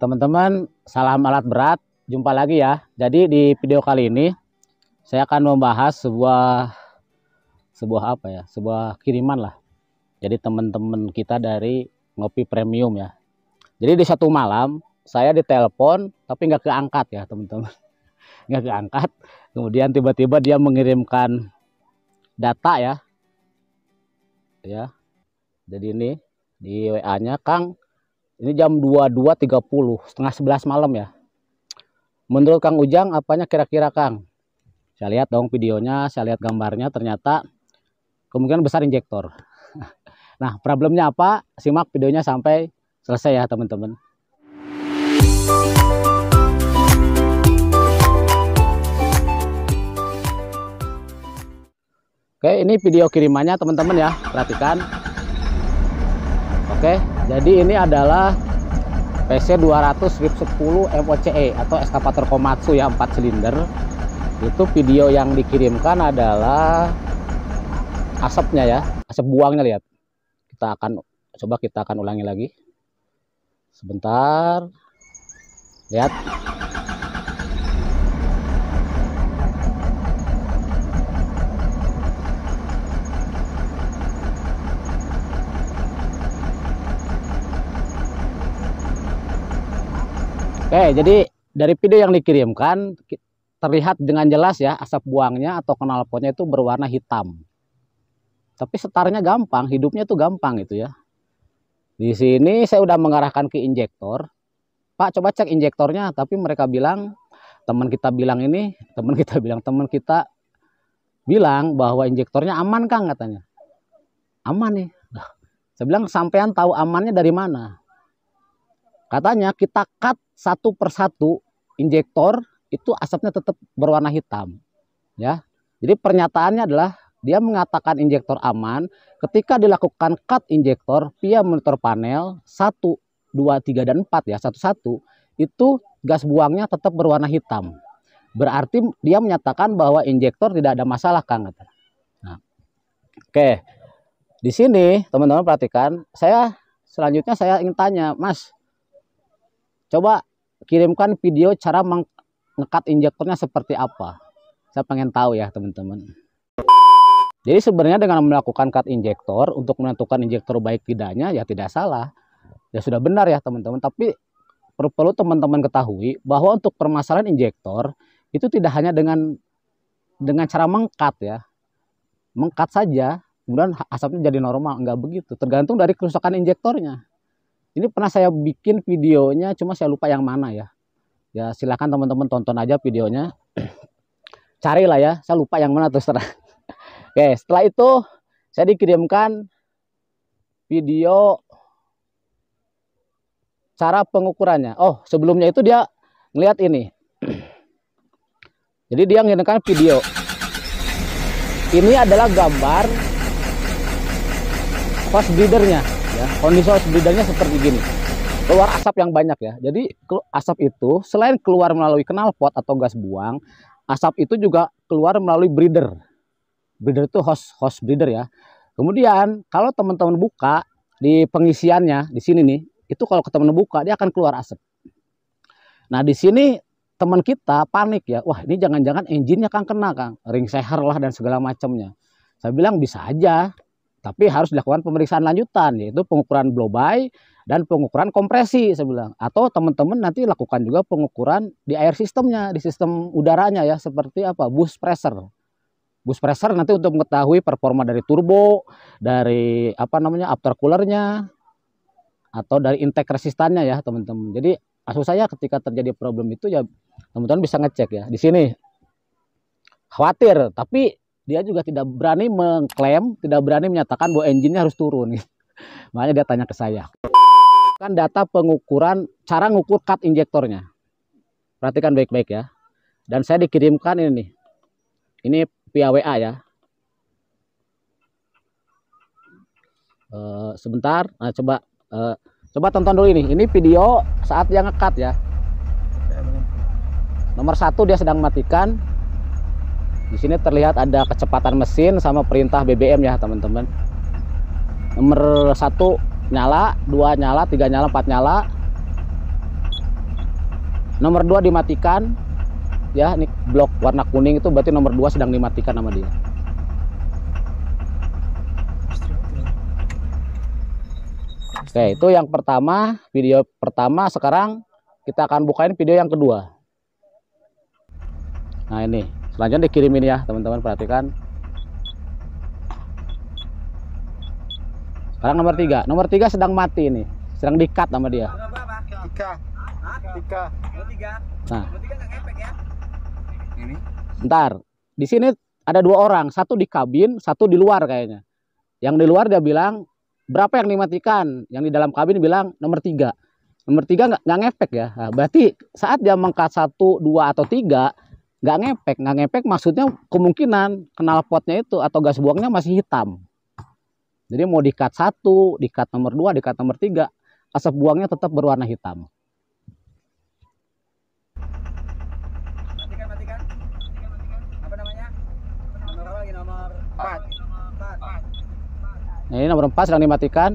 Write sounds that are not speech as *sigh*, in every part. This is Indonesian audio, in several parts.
teman-teman, salam alat berat. Jumpa lagi ya. Jadi di video kali ini saya akan membahas sebuah sebuah apa ya? Sebuah kiriman lah. Jadi teman-teman kita dari Ngopi Premium ya. Jadi di satu malam saya ditelepon tapi nggak keangkat ya teman-teman. *laughs* Nggak keangkat. Kemudian tiba-tiba dia mengirimkan data ya. Ya. Jadi ini di WA-nya Kang ini jam 22.30, setengah 11 malam ya. Menurut Kang Ujang, apanya kira-kira Kang? Saya lihat dong videonya, saya lihat gambarnya, ternyata kemungkinan besar injektor. *laughs* Nah, problemnya apa? Simak videonya sampai selesai ya teman-teman. Oke, ini video kirimannya teman-teman ya. Perhatikan. Oke, jadi ini adalah PC 200 RIP 10 MOCE atau eskavator Komatsu ya 4 silinder. Itu video yang dikirimkan adalah asapnya ya, asap buangnya lihat. Kita akan coba kita akan ulangi lagi. Sebentar. Lihat. Oke, eh, jadi dari video yang dikirimkan terlihat dengan jelas ya asap buangnya atau knalpotnya itu berwarna hitam. Tapi setarnya gampang, hidupnya tuh gampang itu ya. Di sini saya udah mengarahkan ke injektor. Pak coba cek injektornya, tapi mereka bilang teman kita bilang ini, *laughs* teman kita bilang teman kita bilang bahwa injektornya aman Kang katanya. Aman nih. Saya bilang sampean tahu amannya dari mana? Katanya kita cut satu persatu injektor itu asapnya tetap berwarna hitam. Ya. Jadi pernyataannya adalah dia mengatakan injektor aman ketika dilakukan cut injektor via monitor panel 1 2 3 dan 4 ya, satu satu itu gas buangnya tetap berwarna hitam. Berarti dia menyatakan bahwa injektor tidak ada masalah kan. Nah. Oke. Di sini teman-teman perhatikan, saya selanjutnya saya ingin tanya, Mas, Coba kirimkan video cara mengekat injektornya seperti apa. Saya pengen tahu ya teman-teman. Jadi sebenarnya dengan melakukan cut injektor untuk menentukan injektor baik tidaknya ya tidak salah. Ya sudah benar ya teman-teman. Tapi perlu teman-teman ketahui bahwa untuk permasalahan injektor itu tidak hanya dengan dengan cara mengkat ya. Mengkat saja kemudian asapnya jadi normal. Enggak begitu. Tergantung dari kerusakan injektornya ini pernah saya bikin videonya cuma saya lupa yang mana ya ya silahkan teman-teman tonton aja videonya *clears throat* carilah ya saya lupa yang mana terus *laughs* terang oke setelah itu saya dikirimkan video cara pengukurannya oh sebelumnya itu dia ngelihat ini *clears throat* jadi dia ngirimkan video ini adalah gambar fast breedernya ya. Kondisi bidangnya seperti gini. Keluar asap yang banyak ya. Jadi asap itu selain keluar melalui knalpot atau gas buang, asap itu juga keluar melalui breeder. Breeder itu host host breeder ya. Kemudian kalau teman-teman buka di pengisiannya di sini nih, itu kalau teman buka dia akan keluar asap. Nah, di sini teman kita panik ya. Wah, ini jangan-jangan engine-nya Kang kena, Kang. Ring seher lah dan segala macamnya. Saya bilang bisa aja. Tapi harus dilakukan pemeriksaan lanjutan yaitu pengukuran blow by dan pengukuran kompresi saya bilang. Atau teman-teman nanti lakukan juga pengukuran di air sistemnya, di sistem udaranya ya seperti apa? Boost pressure. bus pressure nanti untuk mengetahui performa dari turbo, dari apa namanya after coolernya atau dari intake resistannya ya teman-teman. Jadi asus saya ketika terjadi problem itu ya teman-teman bisa ngecek ya di sini khawatir tapi dia juga tidak berani mengklaim, tidak berani menyatakan bahwa engine-nya harus turun. *laughs* Makanya dia tanya ke saya. Kan data pengukuran, cara ngukur cut injektornya. Perhatikan baik-baik ya. Dan saya dikirimkan ini nih. Ini via WA ya. E, sebentar, nah coba e, coba tonton dulu ini. Ini video saat dia ngekat ya. Nomor satu dia sedang matikan, di sini terlihat ada kecepatan mesin sama perintah BBM ya teman-teman. Nomor satu nyala, dua nyala, tiga nyala, empat nyala. Nomor dua dimatikan. Ya, ini blok warna kuning itu berarti nomor dua sedang dimatikan sama dia. Oke, itu yang pertama, video pertama. Sekarang kita akan bukain video yang kedua. Nah, ini selanjutnya dikirimin ya teman-teman perhatikan sekarang nomor tiga nomor tiga sedang mati ini sedang dikat sama dia tiga tiga nah ya? ini ntar di sini ada dua orang satu di kabin satu di luar kayaknya yang di luar dia bilang berapa yang dimatikan yang di dalam kabin bilang nomor tiga nomor tiga nggak ngefek ya nah, berarti saat dia mengkat satu dua atau tiga nggak ngepek nggak ngepek maksudnya kemungkinan kenal potnya itu atau gas buangnya masih hitam jadi mau dikat satu dikat nomor dua dikat nomor tiga asap buangnya tetap berwarna hitam matikan, matikan. matikan, matikan. Apa namanya? Nomor, nomor, nomor 4. Nomor 4. ini nomor 4 sedang dimatikan.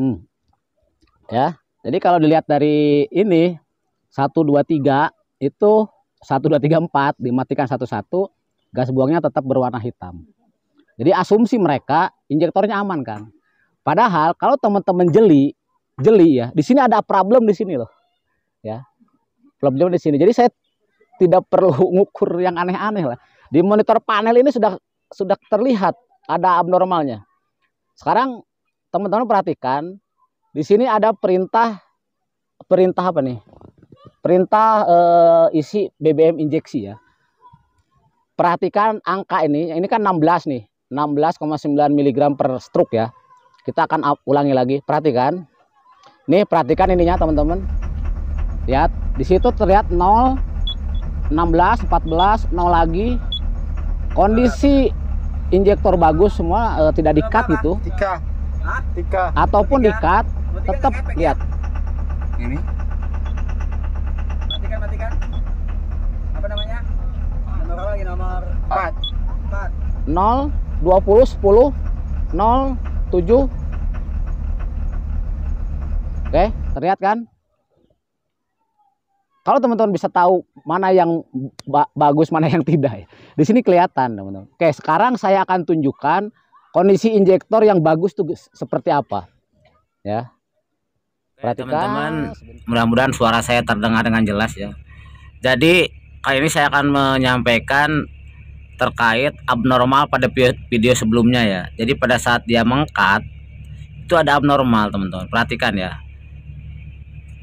Hmm. Ya. Jadi kalau dilihat dari ini satu dua tiga itu satu dua tiga empat dimatikan satu-satu gas buangnya tetap berwarna hitam. Jadi asumsi mereka injektornya aman kan. Padahal kalau teman-teman jeli, jeli ya, di sini ada problem di sini loh. Ya. Problem di sini. Jadi saya tidak perlu *laughs* ngukur yang aneh-aneh lah. Di monitor panel ini sudah sudah terlihat ada abnormalnya. Sekarang teman-teman perhatikan di sini ada perintah perintah apa nih? Perintah eh, isi BBM injeksi ya. Perhatikan angka ini, ini kan 16 nih. 16,9 mg per struk ya. Kita akan ulangi lagi, perhatikan. Nih, perhatikan ininya teman-teman. Lihat, di situ terlihat 0 16, 14, 0 lagi. Kondisi injektor bagus semua eh, tidak dikat gitu. Hah? Tika. Ataupun kan- dikat, kan tetap ya? lihat. Ini. Matikan, matikan. Apa namanya? Nomor lagi nomor? 4. 4. 0 20 10 0 7 Oke, terlihat kan? Kalau teman-teman bisa tahu mana yang ba bagus, mana yang *laughs* tidak ya. Di sini kelihatan, teman-teman. Oke, sekarang saya akan tunjukkan kondisi injektor yang bagus tuh seperti apa ya perhatikan teman-teman mudah-mudahan suara saya terdengar dengan jelas ya jadi kali ini saya akan menyampaikan terkait abnormal pada video sebelumnya ya jadi pada saat dia mengkat itu ada abnormal teman-teman perhatikan ya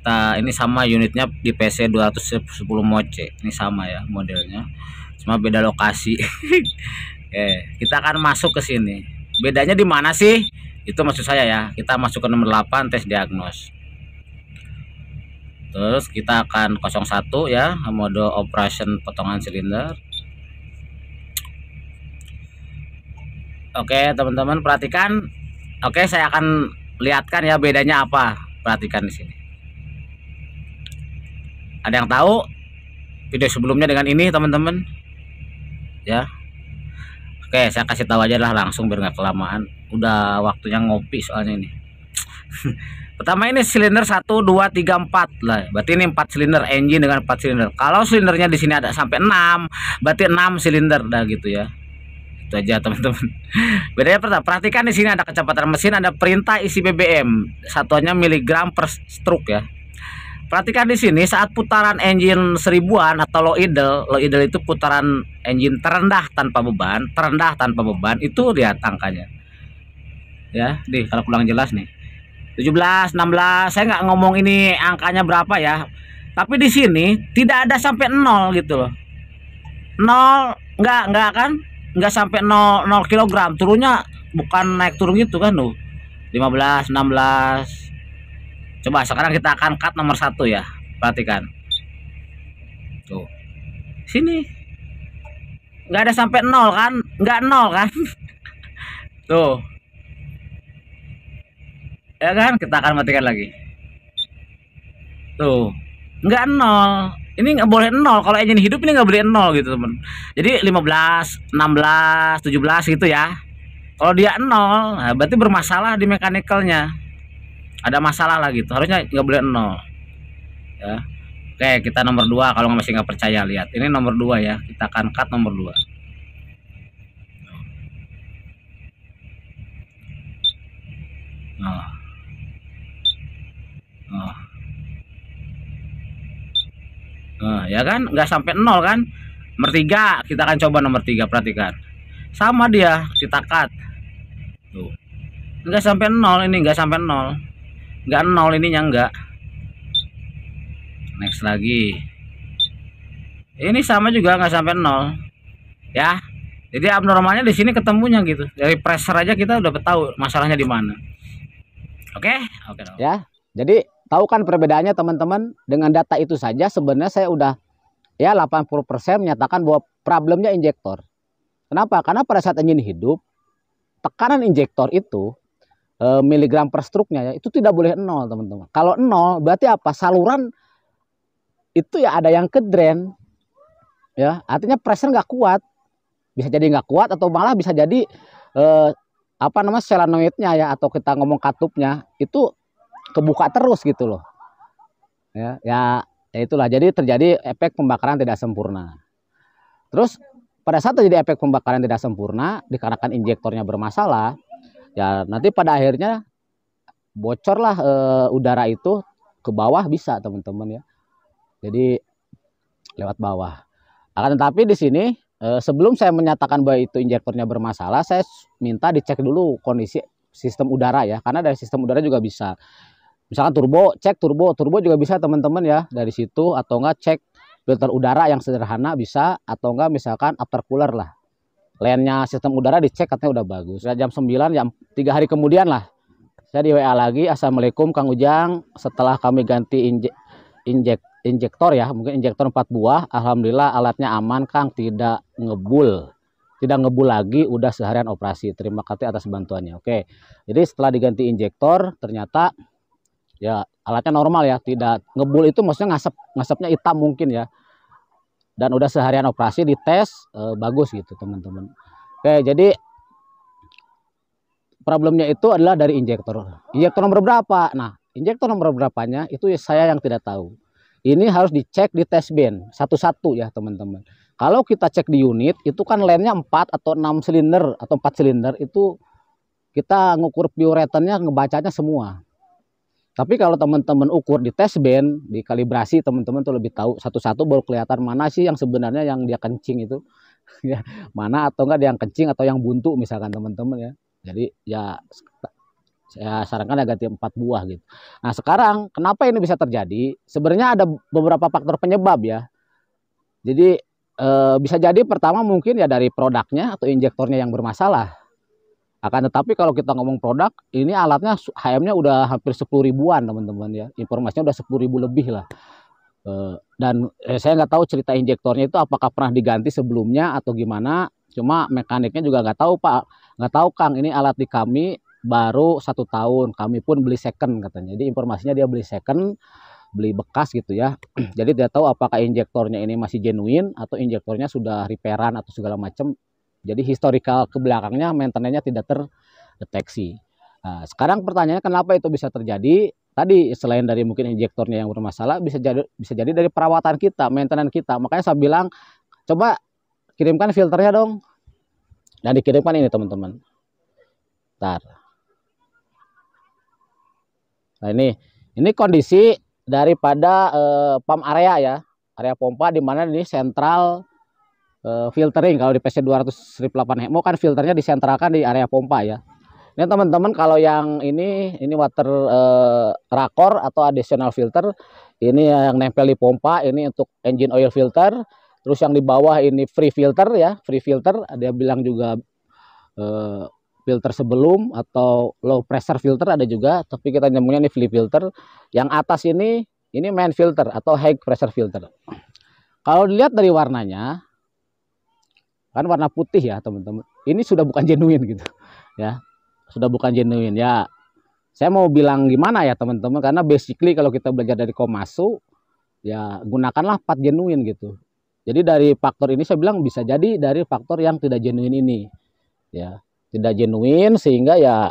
nah, ini sama unitnya di PC 210 moce ini sama ya modelnya cuma beda lokasi *laughs* eh kita akan masuk ke sini bedanya di mana sih itu maksud saya ya kita masuk ke nomor 8 tes diagnos terus kita akan 01 ya mode operation potongan silinder Oke teman-teman perhatikan Oke saya akan lihatkan ya bedanya apa perhatikan di sini ada yang tahu video sebelumnya dengan ini teman-teman ya oke saya kasih tahu aja lah langsung biar nggak kelamaan udah waktunya ngopi soalnya ini *laughs* pertama ini silinder 1 2 3 4 lah berarti ini 4 silinder engine dengan 4 silinder kalau silindernya di sini ada sampai 6 berarti 6 silinder dah gitu ya itu aja *laughs* teman-teman bedanya pertama perhatikan di sini ada kecepatan mesin ada perintah isi BBM satuannya miligram per stroke ya Perhatikan di sini saat putaran engine seribuan atau low idle, low idle itu putaran engine terendah tanpa beban, terendah tanpa beban itu lihat angkanya. Ya, nih kalau kurang jelas nih. 17, 16, saya nggak ngomong ini angkanya berapa ya. Tapi di sini tidak ada sampai nol gitu loh. Nol nggak nggak kan? Nggak sampai 0, nol kilogram. Turunnya bukan naik turun gitu kan tuh. 15, 16, coba sekarang kita akan cut nomor satu ya perhatikan tuh sini nggak ada sampai nol kan nggak nol kan *laughs* tuh ya kan kita akan matikan lagi tuh nggak nol ini nggak boleh nol kalau engine hidup ini nggak boleh nol gitu teman jadi 15 16 17 gitu ya kalau dia nol nah, berarti bermasalah di mekanikalnya ada masalah lah gitu harusnya nggak boleh nol ya oke kita nomor dua kalau masih nggak percaya lihat ini nomor dua ya kita akan cut nomor dua nah. Nah. nah ya kan nggak sampai nol kan nomor tiga kita akan coba nomor tiga perhatikan sama dia kita cut tuh nggak sampai nol ini nggak sampai nol nggak nol ininya enggak next lagi ini sama juga nggak sampai nol ya jadi abnormalnya di sini ketemunya gitu dari pressure aja kita udah tahu masalahnya di mana oke okay? oke okay, ya jadi tahu kan perbedaannya teman-teman dengan data itu saja sebenarnya saya udah ya 80% menyatakan bahwa problemnya injektor kenapa karena pada saat engine hidup tekanan injektor itu Eh, miligram per struknya ya, itu tidak boleh nol teman-teman. Kalau nol berarti apa? Saluran itu ya ada yang kedren Ya, artinya pressure nggak kuat. Bisa jadi nggak kuat atau malah bisa jadi eh, apa namanya selenoidnya ya atau kita ngomong katupnya itu kebuka terus gitu loh. ya, ya, ya itulah jadi terjadi efek pembakaran tidak sempurna. Terus pada saat terjadi efek pembakaran tidak sempurna dikarenakan injektornya bermasalah, ya nanti pada akhirnya bocorlah e, udara itu ke bawah bisa teman-teman ya jadi lewat bawah akan tetapi di sini e, sebelum saya menyatakan bahwa itu injektornya bermasalah saya minta dicek dulu kondisi sistem udara ya karena dari sistem udara juga bisa misalkan turbo cek turbo turbo juga bisa teman-teman ya dari situ atau enggak cek filter udara yang sederhana bisa atau enggak misalkan cooler lah lainnya sistem udara dicek katanya udah bagus. Sudah jam 9, jam 3 hari kemudian lah. Saya di WA lagi, Assalamualaikum Kang Ujang. Setelah kami ganti inje, injek, injektor ya, mungkin injektor 4 buah. Alhamdulillah alatnya aman Kang, tidak ngebul. Tidak ngebul lagi, udah seharian operasi. Terima kasih atas bantuannya. Oke, jadi setelah diganti injektor, ternyata ya alatnya normal ya. Tidak ngebul itu maksudnya ngasap, ngasapnya hitam mungkin ya dan udah seharian operasi dites eh, bagus gitu teman-teman oke jadi problemnya itu adalah dari injektor injektor nomor berapa nah injektor nomor berapanya itu saya yang tidak tahu ini harus dicek di test band e satu-satu ya teman-teman kalau kita cek di unit itu kan lainnya 4 atau 6 silinder atau 4 silinder itu kita ngukur pure ngebacanya semua tapi kalau teman-teman ukur di test band, di kalibrasi teman-teman tuh lebih tahu satu-satu baru kelihatan mana sih yang sebenarnya yang dia kencing itu. *laughs* ya, mana atau enggak dia yang kencing atau yang buntu misalkan teman-teman ya. Jadi ya saya sarankan agak ganti empat buah gitu. Nah, sekarang kenapa ini bisa terjadi? Sebenarnya ada beberapa faktor penyebab ya. Jadi e, bisa jadi pertama mungkin ya dari produknya atau injektornya yang bermasalah akan tetapi kalau kita ngomong produk, ini alatnya HM-nya udah hampir 10 ribuan teman-teman ya. Informasinya udah 10 ribu lebih lah. Eh, dan eh, saya nggak tahu cerita injektornya itu apakah pernah diganti sebelumnya atau gimana. Cuma mekaniknya juga nggak tahu Pak. Nggak tahu Kang, ini alat di kami baru satu tahun. Kami pun beli second katanya. Jadi informasinya dia beli second beli bekas gitu ya. *clears throat* Jadi dia tahu apakah injektornya ini masih genuine atau injektornya sudah repairan atau segala macam jadi historical ke belakangnya maintenance-nya tidak terdeteksi. Nah, sekarang pertanyaannya kenapa itu bisa terjadi? Tadi selain dari mungkin injektornya yang bermasalah bisa jadi bisa jadi dari perawatan kita, maintenance kita. Makanya saya bilang coba kirimkan filternya dong. Dan dikirimkan ini teman-teman. Bentar. Nah ini ini kondisi daripada eh, pump area ya, area pompa di mana ini sentral Eh, filtering kalau di PC 200 8 Hemo kan filternya disentralkan di area pompa ya. Ini teman-teman kalau yang ini ini water uh, rakor atau additional filter ini yang nempel di pompa ini untuk engine oil filter terus yang di bawah ini free filter ya free filter ada bilang juga uh, filter sebelum atau low pressure filter ada juga tapi kita nyambungnya ini free filter yang atas ini ini main filter atau high pressure filter kalau dilihat dari warnanya kan warna putih ya teman-teman ini sudah bukan genuine gitu *laughs* ya sudah bukan genuine ya saya mau bilang gimana ya teman-teman karena basically kalau kita belajar dari Komasu ya gunakanlah part genuine gitu jadi dari faktor ini saya bilang bisa jadi dari faktor yang tidak genuine ini ya tidak genuine sehingga ya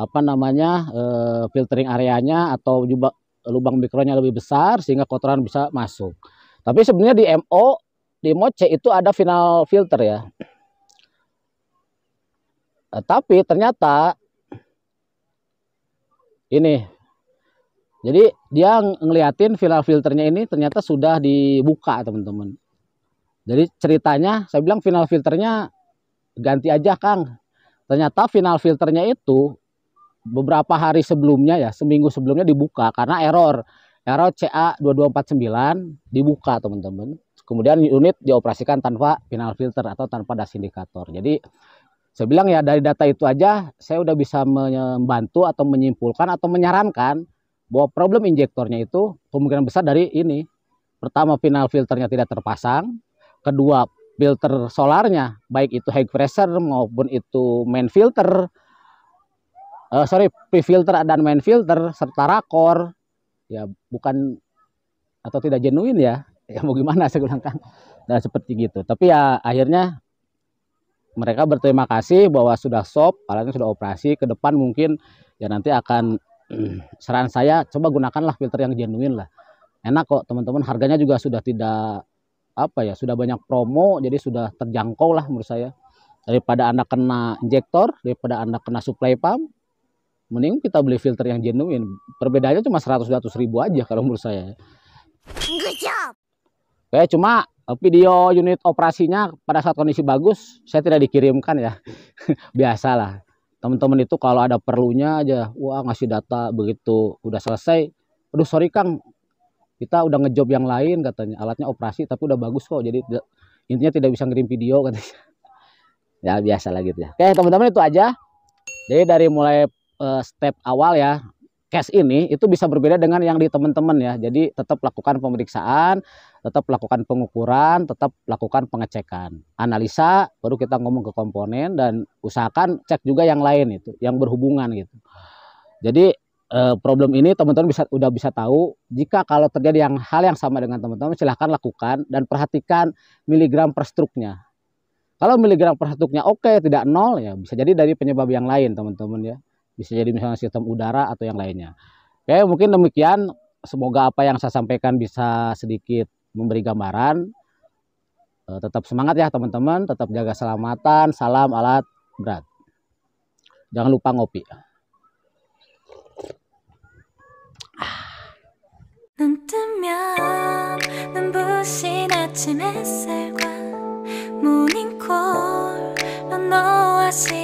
apa namanya eh, filtering areanya atau juga lubang mikronya lebih besar sehingga kotoran bisa masuk tapi sebenarnya di MO di Moce itu ada final filter ya. Eh, tapi ternyata ini jadi dia ngeliatin final filternya ini ternyata sudah dibuka teman-teman. Jadi ceritanya saya bilang final filternya ganti aja Kang. Ternyata final filternya itu beberapa hari sebelumnya ya seminggu sebelumnya dibuka karena error error CA 2249 dibuka teman-teman Kemudian unit dioperasikan tanpa final filter atau tanpa das indikator. Jadi saya bilang ya dari data itu aja saya udah bisa membantu atau menyimpulkan atau menyarankan bahwa problem injektornya itu kemungkinan besar dari ini. Pertama final filternya tidak terpasang, kedua filter solarnya baik itu high pressure maupun itu main filter uh, sorry pre filter dan main filter serta rakor ya bukan atau tidak genuin ya *laughs* ya mau gimana saya bilang kan nah seperti gitu tapi ya akhirnya mereka berterima kasih bahwa sudah sop alatnya sudah operasi ke depan mungkin ya nanti akan *clears throat* saran saya coba gunakanlah filter yang genuine lah enak kok teman-teman harganya juga sudah tidak apa ya sudah banyak promo jadi sudah terjangkau lah menurut saya daripada anda kena injektor daripada anda kena supply pump mending kita beli filter yang genuine perbedaannya cuma 100-200 ribu aja kalau menurut saya Good job. Oke, cuma eh, video unit operasinya pada saat kondisi bagus saya tidak dikirimkan ya. *laughs* Biasalah. Teman-teman itu kalau ada perlunya aja, wah ngasih data begitu udah selesai. Aduh sorry Kang, kita udah ngejob yang lain katanya. Alatnya operasi tapi udah bagus kok. Jadi intinya tidak bisa ngirim video *laughs* katanya. Ya biasa lah gitu ya. Oke, teman-teman itu aja. Jadi dari mulai uh, step awal ya cash ini itu bisa berbeda dengan yang di teman-teman ya. Jadi tetap lakukan pemeriksaan, tetap lakukan pengukuran, tetap lakukan pengecekan. Analisa baru kita ngomong ke komponen dan usahakan cek juga yang lain itu, yang berhubungan gitu. Jadi eh, problem ini teman-teman bisa udah bisa tahu jika kalau terjadi yang hal yang sama dengan teman-teman silahkan lakukan dan perhatikan miligram per struknya. Kalau miligram per struknya oke tidak nol ya bisa jadi dari penyebab yang lain teman-teman ya bisa jadi misalnya sistem udara atau yang lainnya. Oke, mungkin demikian. Semoga apa yang saya sampaikan bisa sedikit memberi gambaran. Eh, tetap semangat ya teman-teman, tetap jaga keselamatan. Salam alat berat. Jangan lupa ngopi. Ah.